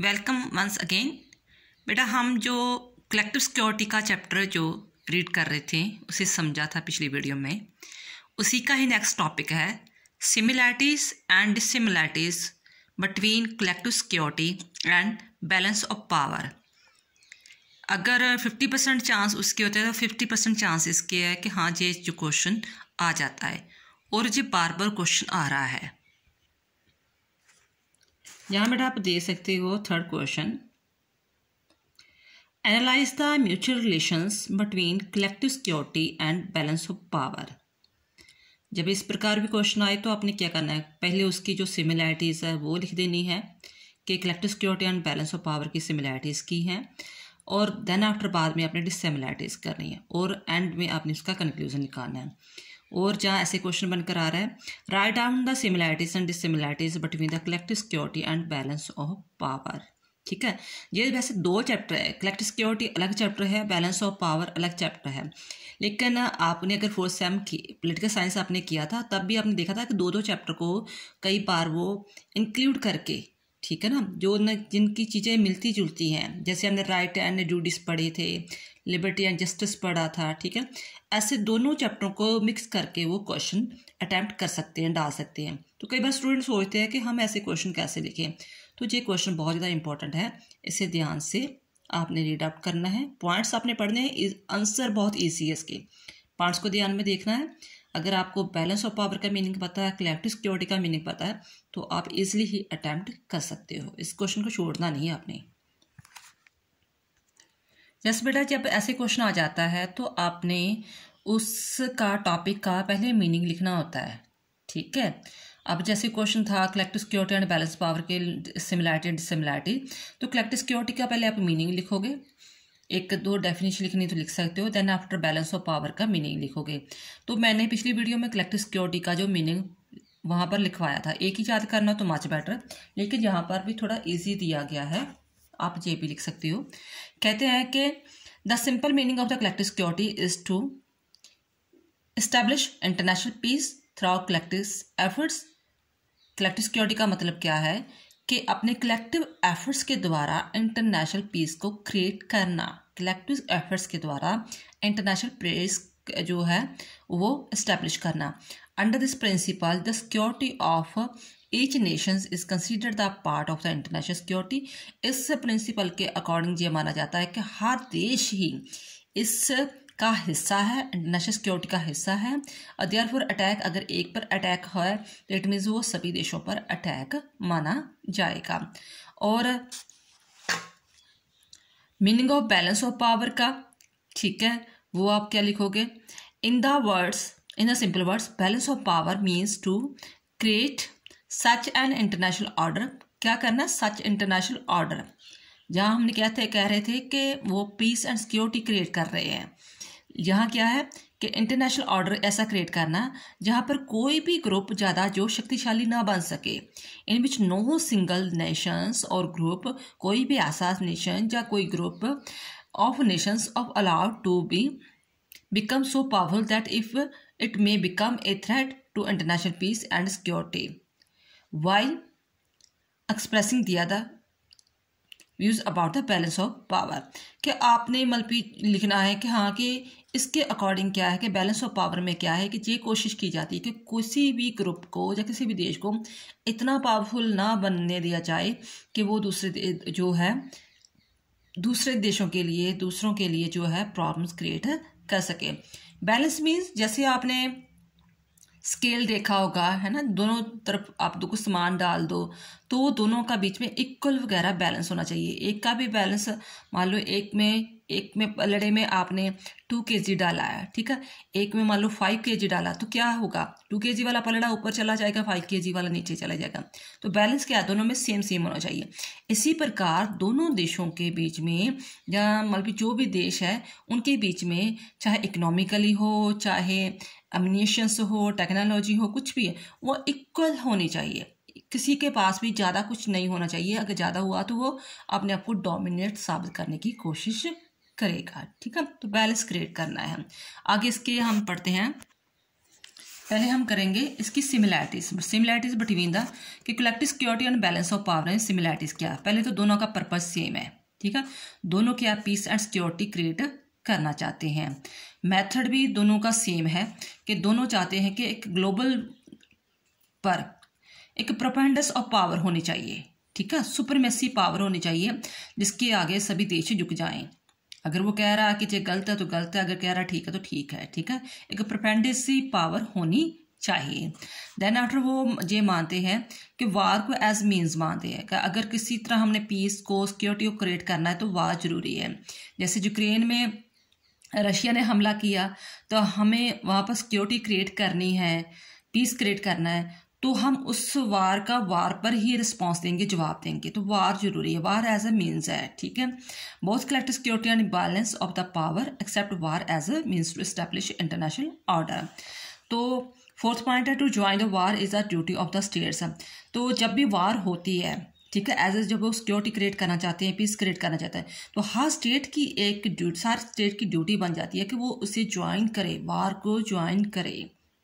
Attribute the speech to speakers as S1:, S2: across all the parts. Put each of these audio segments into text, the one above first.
S1: Welcome once again बेटा हम जो कलेक्टिव सिक्योरिटी का चैप्टर जो रीड कर रहे थे उसे समझा था पिछली वीडियो में उसी का ही नेक्स्ट टॉपिक है similarities and dissimilarities between collective security and balance of power अगर फिफ्टी परसेंट चांस उसके होते हैं तो फिफ्टी परसेंट चांस इसके है कि हाँ ये जो क्वेश्चन आ जाता है और ये बार बार क्वेश्चन आ रहा है यहाँ बेटा आप देख सकते हो third question analyse the mutual relations between collective security and balance of power जब इस प्रकार भी क्वेश्चन आए तो आपने क्या करना है पहले उसकी जो सिमिलैरिटीज़ है वो लिख देनी है कि collective security and balance of power की सिमिलैरिटीज़ की हैं और देन आफ्टर बाद में आपने डिसमिलैरिटीज़ करनी है और एंड में आपने उसका कंक्लूजन निकालना है और जहाँ ऐसे क्वेश्चन बनकर आ रहा है write down the similarities and dissimilarities between the collective security and balance of power ठीक है ये वैसे दो चैप्टर है कलेक्टिव सिक्योरिटी अलग चैप्टर है बैलेंस ऑफ पावर अलग चैप्टर है लेकिन आपने अगर फोर्थ सेम की पोलिटिकल साइंस आपने किया था तब भी आपने देखा था कि दो दो चैप्टर को कई बार वो इंक्लूड करके ठीक है ना जो न जिनकी चीज़ें मिलती जुलती हैं जैसे हमने राइट एंड ड्यूटीज पढ़े थे लिबर्टी एंड जस्टिस पढ़ा था ठीक है ऐसे दोनों चैप्टरों को मिक्स करके वो क्वेश्चन अटैम्प्ट कर सकते हैं डाल सकते हैं तो कई बार स्टूडेंट सोचते हैं कि हम ऐसे क्वेश्चन कैसे लिखें तो ये क्वेश्चन बहुत ज़्यादा इंपॉर्टेंट है इसे ध्यान से आपने रीड आउट करना है पॉइंट्स आपने पढ़ने हैं आंसर बहुत ईजी है इसके पॉइंट्स को ध्यान में देखना है अगर आपको बैलेंस ऑफ पावर का मीनिंग पता है कलेक्टिव सिक्योरिटी का मीनिंग पता है तो आप इजिली ही अटैम्प्ट कर सकते हो इस क्वेश्चन को छोड़ना नहीं आपने यस बेटा जब ऐसे क्वेश्चन आ जाता है तो आपने उसका टॉपिक का पहले मीनिंग लिखना होता है ठीक है अब जैसे क्वेश्चन था collective security and balance power के सिमिलैरिटी एंड डिसिमिलैरिटी तो कलेक्टिव सिक्योरिटी का पहले आप मीनिंग लिखोगे एक दो डेफिनेशन लिखनी तो लिख सकते हो then after balance of power का मीनिंग लिखोगे तो मैंने पिछली वीडियो में कलेक्टिव सिक्योरिटी का जो मीनिंग वहाँ पर लिखवाया था एक ही याद करना तो मच बेटर लेकिन यहाँ पर भी थोड़ा ईजी दिया गया है आप ये भी लिख सकते हो कहते हैं कि the simple meaning of the collective security is to establish international peace through collective efforts collective security का मतलब क्या है कि अपने कलेक्टिव एफर्ट्स के द्वारा इंटरनेशनल पीस को क्रिएट करना कलेक्टिव एफर्ट्स के द्वारा इंटरनेशनल पीस जो है वो इस्टेब्लिश करना under this principle the security of each nation is consider the part of the international security इस प्रिंसिपल के अकॉर्डिंग ये माना जाता है कि हर देश ही इस का हिस्सा है इंटरनेशनल सिक्योरिटी का हिस्सा है और देयर फॉर अटैक अगर एक पर अटैक है तो इट मीन्स वो सभी देशों पर अटैक माना जाएगा और meaning of balance of power का ठीक है वो आप क्या लिखोगे in the words in the simple words balance of power means to create such and international order क्या करना है सच इंटरनेशनल ऑर्डर जहाँ हमने क्या थे कह रहे थे कि वो पीस एंड सिक्योरिटी क्रिएट कर रहे हैं यहाँ क्या है कि इंटरनेशनल ऑर्डर ऐसा क्रिएट करना जहाँ पर कोई भी ग्रुप ज़्यादा जो शक्तिशाली ना बन सके in which no single nations और ग्रुप कोई भी आसास नेशन या कोई group of nations of allowed to be become so powerful that if it may become a threat to international peace and security why expressing दिया था views about the balance of power कि आपने मल्पी लिखना है कि हाँ कि इसके अकॉर्डिंग क्या है कि बैलेंस ऑफ पावर में क्या है कि ये कोशिश की जाती है कि किसी भी ग्रुप को या किसी भी देश को इतना पावरफुल ना बनने दिया जाए कि वो दूसरे जो है दूसरे देशों के लिए दूसरों के लिए जो है प्रॉब्लम्स क्रिएट कर सके बैलेंस मीन्स जैसे आपने स्केल देखा होगा है ना दोनों तरफ आप दो को सामान डाल दो तो दोनों का बीच में इक्वल वगैरह बैलेंस होना चाहिए एक का भी बैलेंस मान लो एक में एक में पलड़े में आपने टू के जी डाला है ठीक है एक में मान लो फाइव के जी डाला तो क्या होगा टू के जी वाला पलड़ा ऊपर चला जाएगा फाइव के जी वाला नीचे चला जाएगा तो बैलेंस क्या है दोनों में सेम सेम होना चाहिए इसी प्रकार दोनों देशों के बीच में या मतलब जो भी देश है उनके बीच में चाहे इकोनॉमिकली हो चाहे एमिनेशंस हो टेक्नोलॉजी हो कुछ भी है वो इक्वल होनी चाहिए किसी के पास भी ज़्यादा कुछ नहीं होना चाहिए अगर ज़्यादा हुआ तो वो अपने आप को डोमिनेट साबित करने की कोशिश करेगा ठीक है तो बैलेंस क्रिएट करना है हम आगे इसके हम पढ़ते हैं पहले हम करेंगे इसकी सिमिलैरिटीज सिमिलैरिटीज बिटवीन द कि collective security and balance of power and similarities क्या पहले तो दोनों का पर्पज सेम है ठीक है दोनों क्या पीस एंड सिक्योरिटी क्रिएट करना चाहते हैं मेथड भी दोनों का सेम है कि दोनों चाहते हैं कि एक ग्लोबल पर एक प्रोपेंडस ऑफ पावर होनी चाहिए ठीक है सुपरमेसी पावर होनी चाहिए जिसके आगे सभी देश झुक जाएं अगर वो कह रहा है कि जो गलत है तो गलत है अगर कह रहा है ठीक है तो ठीक है ठीक है एक प्रोपेंडसी पावर होनी चाहिए देन आफ्टर वो ये मानते हैं कि वार को एज मीन्स मानते हैं कि अगर किसी तरह हमने पीस को सिक्योरिटी को क्रिएट करना है तो वार जरूरी है जैसे यूक्रेन में रशिया ने हमला किया तो हमें वहाँ पर सिक्योरिटी क्रिएट करनी है पीस क्रिएट करना है तो हम उस वार का वार पर ही रिस्पॉन्स देंगे जवाब देंगे तो वार जरूरी है वार एज अ मीन्स है ठीक है both collect security and balance of the power accept war as a means to establish international order तो फोर्थ पॉइंट है to join the war is a duty of the states तो जब भी वार होती है ठीक है एज ए जब वो सिक्योरिटी क्रिएट करना चाहते हैं पीस क्रिएट करना चाहते हैं तो हर स्टेट की एक ड्यूटी हर स्टेट की ड्यूटी बन जाती है कि वो उसे ज्वाइन करे वार को ज्वाइन करे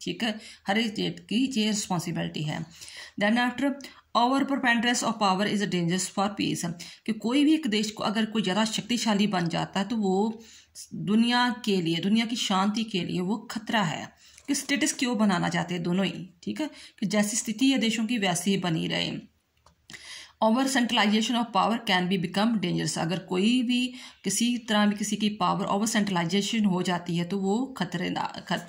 S1: ठीक है हर एक स्टेट की ये रिस्पॉन्सिबिलिटी है then after over preponderance of power is a dangerous for peace कि कोई भी एक देश को अगर कोई ज़्यादा शक्तिशाली बन जाता है तो वो दुनिया के लिए दुनिया की शांति के लिए वो खतरा है कि स्टेटस क्यों बनाना चाहते हैं दोनों ही ठीक है कि जैसी स्थिति है देशों की वैसी ही बनी रहे over centralisation of power can be become dangerous अगर कोई भी किसी तरह भी किसी की पावर ओवर सेंट्रलाइजेशन हो जाती है तो वो खतरे खत,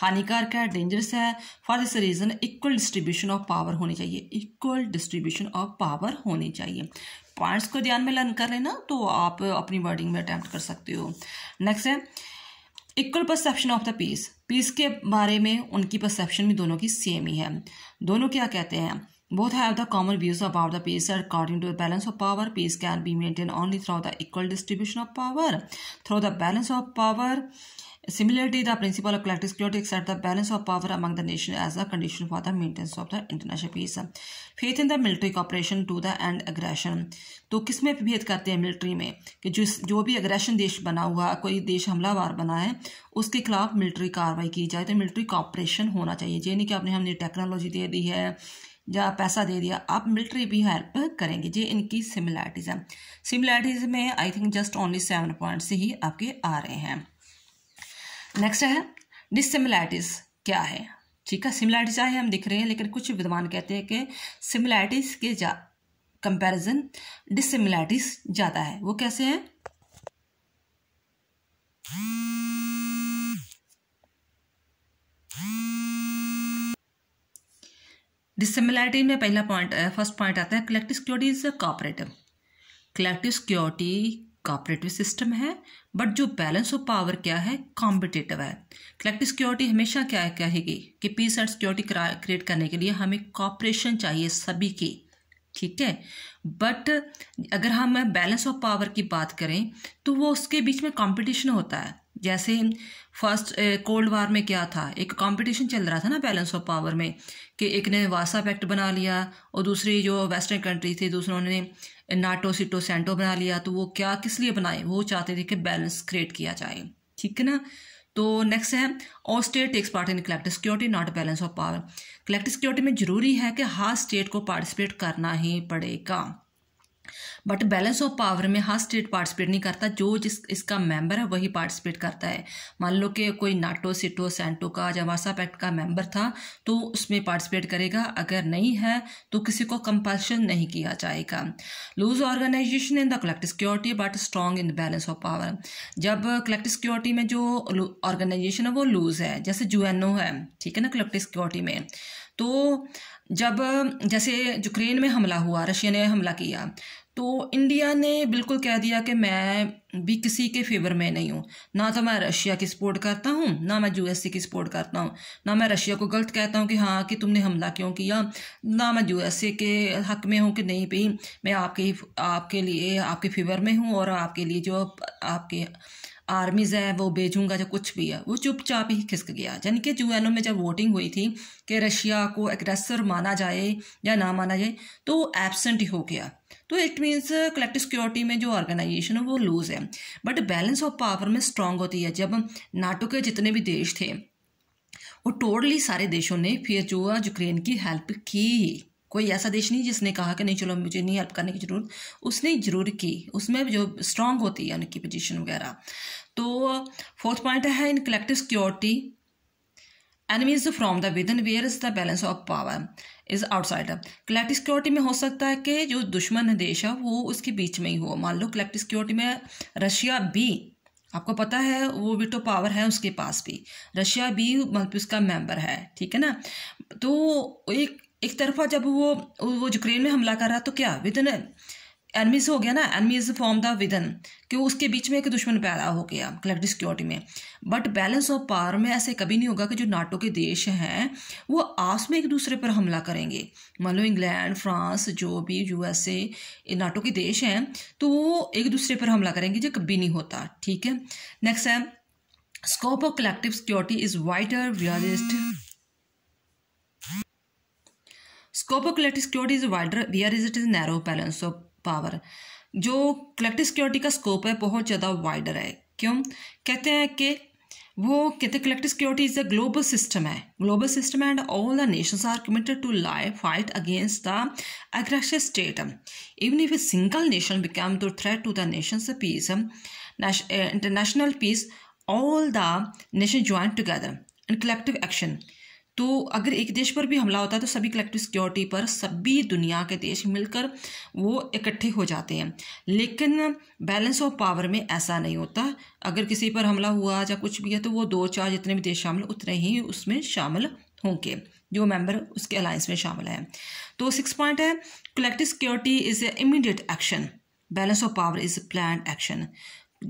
S1: हानिकारक है डेंजरस है for this reason equal distribution of power होनी चाहिए इक्वल डिस्ट्रीब्यूशन ऑफ पावर होनी चाहिए पॉइंट्स को ध्यान में लर्न कर लेना तो आप अपनी वर्डिंग में अटैम्प्ट कर सकते हो नेक्स्ट है equal perception of the peace peace के बारे में उनकी परसेप्शन भी दोनों की सेम ही है दोनों क्या कहते हैं Both have the common views about the peace according to the balance of power. peace can be maintained only through the equal distribution of power. Through the balance of power, Similarly, the principle of collective security accepts the balance of power among the nation as a condition for the maintenance of the international peace. Faith in the military cooperation to the end aggression. तो किस में भेद करते हैं military में कि जो जो भी अग्रेशन देश बना हुआ कोई देश हमलावार बना है उसके खिलाफ मिलिट्री कार्रवाई की जाए तो मिलिट्री कॉपरेशन होना चाहिए ये नहीं कि आपने हमने टेक्नोलॉजी दे दी है या पैसा दे दिया आप मिलिट्री भी हेल्प करेंगे ये इनकी सिमिलैरिटीज़ हैं सिमिलैरिटीज़ में I think just only seven points ही आपके आ रहे हैं नेक्स्ट है डिसिमिलैरिटीज़ क्या है ठीक है सिमिलैरिटीज चाहे हम दिख रहे हैं लेकिन कुछ विद्वान कहते हैं कि सिमिलैरिटीज़ के जा कंपेरिजन डिसिमिलैरिटीज़ ज़्यादा है वो कैसे हैं Hmm. डिसिमिलैरिटी में पहला पॉइंट फर्स्ट पॉइंट आता है collective security is a cooperative collective security cooperative system है बट जो बैलेंस ऑफ पावर क्या है कॉम्पिटेटिव है कलेक्टिव सिक्योरिटी हमेशा क्या कहेगी कि पीस एंड सिक्योरिटी क्रिएट करने के लिए हमें कॉपरेशन चाहिए सभी की ठीक है बट अगर हम बैलेंस ऑफ पावर की बात करें तो वो उसके बीच में कंपटीशन होता है जैसे फर्स्ट कोल्ड वार में क्या था एक कंपटीशन चल रहा था ना बैलेंस ऑफ पावर में कि एक ने वासा पैक्ट बना लिया और दूसरी जो वेस्टर्न कंट्री थी दूसरों ने नाटो सीटो सेंटो बना लिया तो वो क्या किस लिए बनाए वो चाहते थे कि बैलेंस क्रिएट किया जाए ठीक है ना तो नेक्स्ट है all state takes part in collective security not balance of power collective security में ज़रूरी है कि हर स्टेट को पार्टिसिपेट करना ही पड़ेगा बट बैलेंस ऑफ पावर में हर स्टेट पार्टिसिपेट नहीं करता जो जिस इसका मेंबर है वही पार्टिसिपेट करता है मान लो कि कोई नाटो सिटो सेंटो का जवासा पैक्ट का मेंबर था तो उसमें पार्टिसिपेट करेगा अगर नहीं है तो किसी को कंपल्शन नहीं किया जाएगा loose organisation in the collective security but strong in the balance of power जब कलेक्टिव सिक्योरिटी में जो ऑर्गेनाइजेशन है वो लूज है जैसे यू है ठीक है ना कलेक्टिव सिक्योरिटी में तो जब जैसे यूक्रेन में हमला हुआ रशिया ने हमला किया तो इंडिया ने बिल्कुल कह दिया कि मैं भी किसी के फेवर में नहीं हूँ ना तो मैं रशिया की सपोर्ट करता हूँ ना मैं यूएसए की सपोर्ट करता हूँ ना मैं रशिया को गलत कहता हूँ कि हाँ कि तुमने हमला क्यों किया ना मैं यूएसए के हक में हूँ कि नहीं भाई मैं आपके आपके लिए आपके फेवर में हूँ और आपके लिए जो आपके आर्मीज़ है वो भेजूंगा जो कुछ भी है वो चुपचाप ही खिसक गया यानी कि यू में जब वोटिंग हुई थी कि रशिया को एग्रेसर माना जाए या ना माना जाए तो वो एबसेंट ही हो गया तो इट मीन्स कलेक्टिव सिक्योरिटी में जो ऑर्गेनाइजेशन है वो लूज़ है बट बैलेंस ऑफ पावर में स्ट्रांग होती है जब नाटो के जितने भी देश थे वो टोटली सारे देशों ने फिर जो यूक्रेन की हेल्प की कोई ऐसा देश नहीं जिसने कहा कि नहीं चलो मुझे नहीं हेल्प करने की ज़रूरत उसने ज़रूर की उसमें जो स्ट्रांग होती है उनकी पोजीशन वगैरह तो फोर्थ पॉइंट है in collective security enemies from the within where is the balance of power is outside collective security में हो सकता है कि जो दुश्मन देश है वो उसके बीच में ही हो मान लो कलेक्टिव सिक्योरिटी में रशिया भी आपको पता है वो विटो पावर है उसके पास भी रशिया भी मतलब उसका मेंबर है ठीक है ना तो एक एक तरफा जब वो वो यूक्रेन में हमला कर रहा तो क्या विदन एनमीज हो गया ना एनमीज फॉर्म द विदन कि उसके बीच में एक दुश्मन पैदा हो गया कलेक्टिव सिक्योरिटी में बट बैलेंस ऑफ पावर में ऐसे कभी नहीं होगा कि जो नाटो के देश हैं वो आपस में एक दूसरे पर हमला करेंगे मान लो इंग्लैंड फ्रांस जो भी यूएसए नाटो के देश हैं तो वो एक दूसरे पर हमला करेंगे जो कभी नहीं होता ठीक है नेक्स्ट है scope of collective security is wider realist scope of collective security is wider where is it is narrow balance of power जो कलेक्टिव सिक्योरिटी का स्कोप है बहुत ज़्यादा वाइडर है क्यों कहते हैं कि वो कहते हैं collective security is a global system है global system and all the nations are committed to live fight against the aggressive state even if a single nation become to threat to the nations peace international peace all the nation join together in collective action तो अगर एक देश पर भी हमला होता है तो सभी कलेक्टिव सिक्योरिटी पर सभी दुनिया के देश मिलकर वो इकट्ठे हो जाते हैं लेकिन बैलेंस ऑफ पावर में ऐसा नहीं होता अगर किसी पर हमला हुआ या कुछ भी है तो वो दो चार जितने भी देश शामिल उतने ही उसमें शामिल होंगे जो मेंबर उसके अलायंस में शामिल तो है तो सिक्स पॉइंट है collective security is a immediate action balance of power is plan action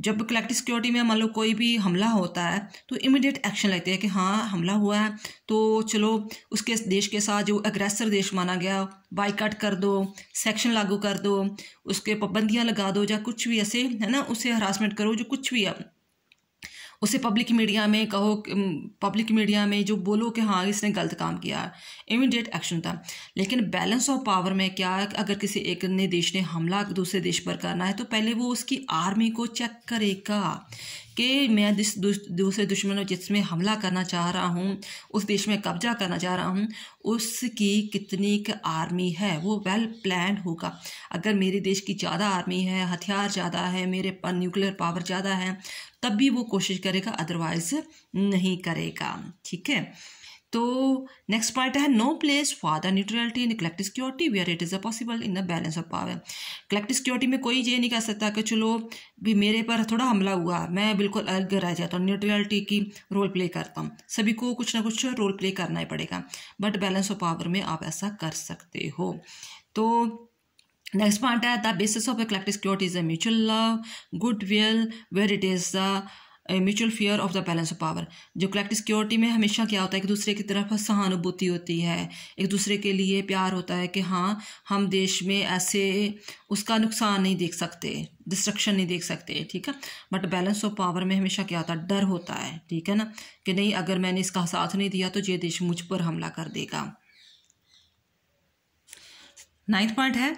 S1: जब कलेक्टिव सिक्योरिटी में मान लो कोई भी हमला होता है तो इमीडिएट एक्शन लेते हैं कि हाँ हमला हुआ है तो चलो उसके देश के साथ जो अग्रेसर देश माना गया बाइकाट कर दो सेक्शन लागू कर दो उसके पाबंदियाँ लगा दो या कुछ भी ऐसे है ना उसे हरासमेंट करो जो कुछ भी है उसे पब्लिक मीडिया में कहो पब्लिक मीडिया में जो बोलो कि हाँ इसने गलत काम किया इमीडिएट एक्शन था लेकिन बैलेंस ऑफ पावर में क्या अगर किसी एक ने देश ने हमला दूसरे देश पर करना है तो पहले वो उसकी आर्मी को चेक करेगा कि मैं जिस दूसरे दुश्मन जिसमें हमला करना चाह रहा हूँ उस देश में कब्जा करना चाह रहा हूँ उसकी कितनी एक आर्मी है वो वेल प्लान होगा अगर मेरे देश की ज़्यादा आर्मी है हथियार ज़्यादा है मेरे पास न्यूक्लियर पावर ज़्यादा है तब भी वो कोशिश करेगा अदरवाइज़ नहीं करेगा ठीक है तो नेक्स्ट पॉइंट है no place for the neutrality in collective security where it is a possible in the balance of power collective security में कोई ये नहीं कह सकता कि चलो भी मेरे पर थोड़ा हमला हुआ मैं बिल्कुल अलग रह जाता हूँ न्यूट्रलिटी की रोल प्ले करता हूँ सभी को कुछ ना कुछ रोल प्ले करना ही पड़ेगा बट बैलेंस ऑफ पावर में आप ऐसा कर सकते हो तो नेक्स्ट पॉइंट है the basis of a collective security is a mutual love good will where it is the mutual fear of the balance of power जो कलेक्टिव सिक्योरिटी में हमेशा क्या होता है एक दूसरे की तरफ सहानुभूति होती है एक दूसरे के लिए प्यार होता है कि हाँ हम देश में ऐसे उसका नुकसान नहीं देख सकते डिस्ट्रक्शन नहीं देख सकते ठीक है बट बैलेंस ऑफ पावर में हमेशा क्या होता है डर होता है ठीक है ना कि नहीं अगर मैंने इसका साथ नहीं दिया तो ये देश मुझ पर हमला कर देगा नाइन्थ पॉइंट है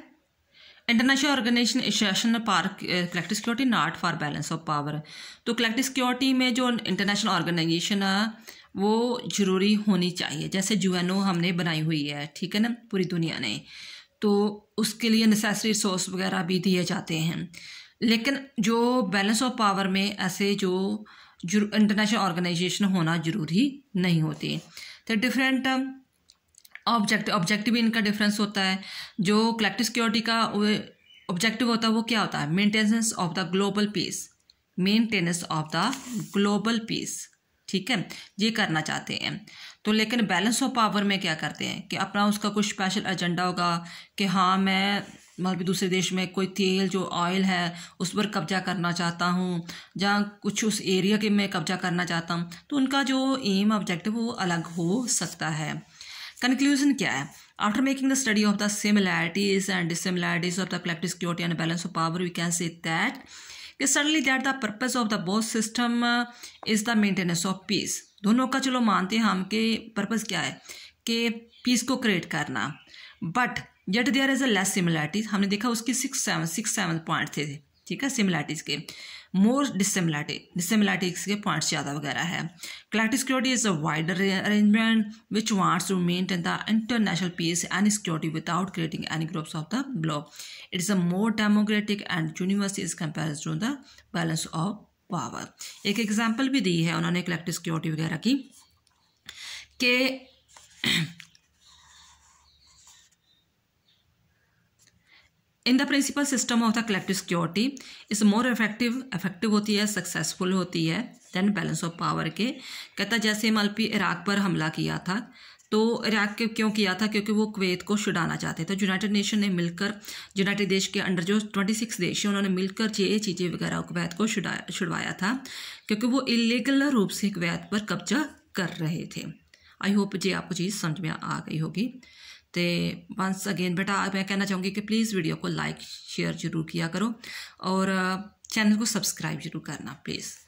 S1: इंटरनेशनल ऑर्गेनाइजेशन पार collective security not for balance of power तो कलेक्टिव सिक्योरिटी में जो इंटरनेशनल ऑर्गेनाइजेशन है वो ज़रूरी होनी चाहिए जैसे यू हमने बनाई हुई है ठीक है ना पूरी दुनिया ने तो उसके लिए नेसेसरी रिसोर्स वगैरह भी दिए जाते हैं लेकिन जो बैलेंस ऑफ पावर में ऐसे जो इंटरनेशनल ऑर्गेनाइजेशन होना ज़रूरी नहीं होती तो डिफरेंट ऑब्जेक्टिव ऑब्जेक्टिव इनका डिफरेंस होता है जो कलेक्टिव सिक्योरिटी का ऑब्जेक्टिव होता है वो क्या होता है maintenance of the global peace maintenance of the global peace ठीक है ये करना चाहते हैं तो लेकिन बैलेंस ऑफ पावर में क्या करते हैं कि अपना उसका कुछ स्पेशल एजेंडा होगा कि हाँ मैं मतलब दूसरे देश में कोई तेल जो ऑयल है उस पर कब्जा करना चाहता हूँ या कुछ उस एरिया के मैं कब्जा करना चाहता हूँ तो उनका जो एम ऑब्जेक्टिव वो अलग हो सकता है कंक्लूजन क्या है after making the study of the similarities and dissimilarities of the collective security and balance of power we can see that कि suddenly that the purpose of the both system is the maintenance of peace दोनों का चलो मानते हैं हम के purpose क्या है कि पीस को क्रिएट करना but yet there is a less similarities हमने देखा उसके six seven six seven point थे ठीक है सिमिलैरिटीज के मोर डिसिमिलैटी डिसिमिलैटिक्स के पॉइंट्स ज़्यादा वगैरह है collective security is a wider arrangement which wants to maintain the international peace and security without creating any groups of the bloc it is a more democratic and universe is compare to the balance of power एक example भी दी है उन्होंने security वगैरह की के in the principle system of the collective security is more effective effective होती है सक्सेसफुल होती है देन बैलेंस ऑफ पावर के कहता जैसे पी इराक पर हमला किया था तो इराक के क्यों किया था क्योंकि वो कुवैत को छुड़ाना चाहते थे यूनाइटेड नेशन ने मिलकर यूनाइटेड देश के अंडर जो ट्वेंटी सिक्स देश हैं उन्होंने मिलकर ये चीज़ें वगैरह कुवैत को छुड़ाया छुड़वाया था क्योंकि वो इलीगल रूप से कुवैत पर कब्जा कर रहे थे आई होप ये आपको चीज़ समझ में आ गई होगी तो वंस अगेन बेटा मैं कहना चाहूँगी कि प्लीज़ वीडियो को लाइक शेयर ज़रूर किया करो और चैनल uh, को सब्सक्राइब ज़रूर करना प्लीज़